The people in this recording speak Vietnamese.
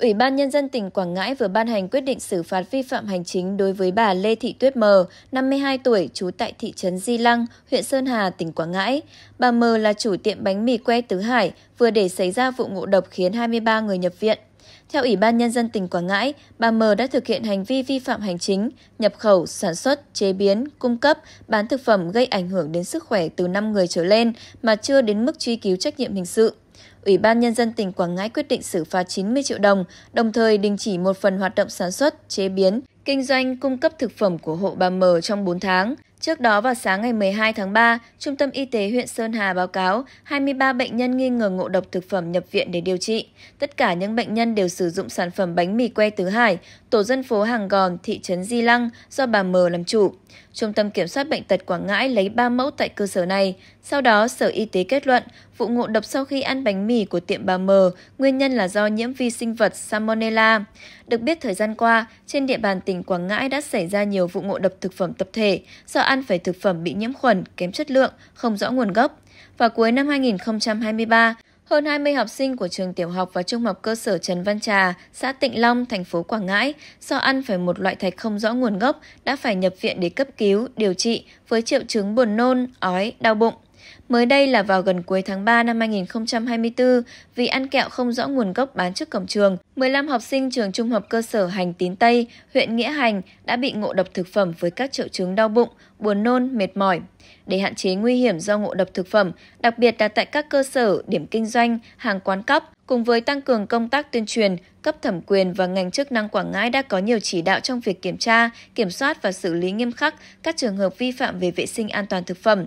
Ủy ban Nhân dân tỉnh Quảng Ngãi vừa ban hành quyết định xử phạt vi phạm hành chính đối với bà Lê Thị Tuyết Mờ, 52 tuổi, trú tại thị trấn Di Lăng, huyện Sơn Hà, tỉnh Quảng Ngãi. Bà Mờ là chủ tiệm bánh mì que Tứ Hải, vừa để xảy ra vụ ngộ độc khiến 23 người nhập viện. Theo Ủy ban Nhân dân tỉnh Quảng Ngãi, bà M đã thực hiện hành vi vi phạm hành chính, nhập khẩu, sản xuất, chế biến, cung cấp, bán thực phẩm gây ảnh hưởng đến sức khỏe từ 5 người trở lên mà chưa đến mức truy cứu trách nhiệm hình sự. Ủy ban Nhân dân tỉnh Quảng Ngãi quyết định xử phạt 90 triệu đồng, đồng thời đình chỉ một phần hoạt động sản xuất, chế biến, kinh doanh, cung cấp thực phẩm của hộ bà Mờ trong 4 tháng. Trước đó vào sáng ngày 12 tháng 3, Trung tâm Y tế huyện Sơn Hà báo cáo 23 bệnh nhân nghi ngờ ngộ độc thực phẩm nhập viện để điều trị. Tất cả những bệnh nhân đều sử dụng sản phẩm bánh mì que Tứ Hải, tổ dân phố Hàng Gòn, thị trấn Di Lăng do bà M làm chủ. Trung tâm Kiểm soát Bệnh tật Quảng Ngãi lấy 3 mẫu tại cơ sở này. Sau đó, Sở Y tế kết luận vụ ngộ độc sau khi ăn bánh mì của tiệm bà Mờ, nguyên nhân là do nhiễm vi sinh vật Salmonella. Được biết thời gian qua, trên địa bàn tỉnh Quảng Ngãi đã xảy ra nhiều vụ ngộ độc thực phẩm tập thể do ăn phải thực phẩm bị nhiễm khuẩn, kém chất lượng, không rõ nguồn gốc. Vào cuối năm 2023, hơn 20 học sinh của trường tiểu học và trung học cơ sở Trần Văn Trà, xã Tịnh Long, thành phố Quảng Ngãi, do ăn phải một loại thạch không rõ nguồn gốc đã phải nhập viện để cấp cứu, điều trị với triệu chứng buồn nôn, ói, đau bụng. Mới đây là vào gần cuối tháng 3 năm 2024, vì ăn kẹo không rõ nguồn gốc bán trước cổng trường, 15 học sinh trường trung học cơ sở Hành Tín Tây, huyện Nghĩa Hành đã bị ngộ độc thực phẩm với các triệu chứng đau bụng, buồn nôn, mệt mỏi. Để hạn chế nguy hiểm do ngộ độc thực phẩm, đặc biệt là tại các cơ sở, điểm kinh doanh, hàng quán cấp, cùng với tăng cường công tác tuyên truyền, cấp thẩm quyền và ngành chức năng Quảng Ngãi đã có nhiều chỉ đạo trong việc kiểm tra, kiểm soát và xử lý nghiêm khắc các trường hợp vi phạm về vệ sinh an toàn thực phẩm.